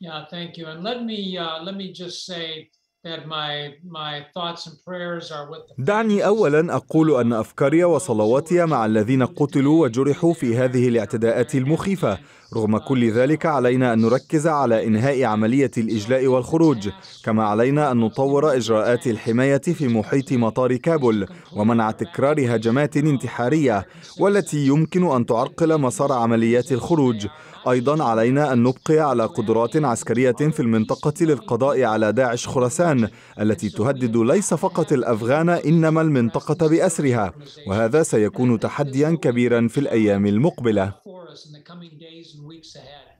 Yeah, thank you. And let me uh, let me just say دعني اولا اقول ان افكاري وصلواتي مع الذين قتلوا وجرحوا في هذه الاعتداءات المخيفه رغم كل ذلك علينا أن نركز على إنهاء عملية الإجلاء والخروج كما علينا أن نطور إجراءات الحماية في محيط مطار كابول ومنع تكرار هجمات انتحارية والتي يمكن أن تعرقل مسار عمليات الخروج أيضا علينا أن نبقي على قدرات عسكرية في المنطقة للقضاء على داعش خراسان التي تهدد ليس فقط الأفغان إنما المنطقة بأسرها وهذا سيكون تحديا كبيرا في الأيام المقبلة us in the coming days and weeks ahead.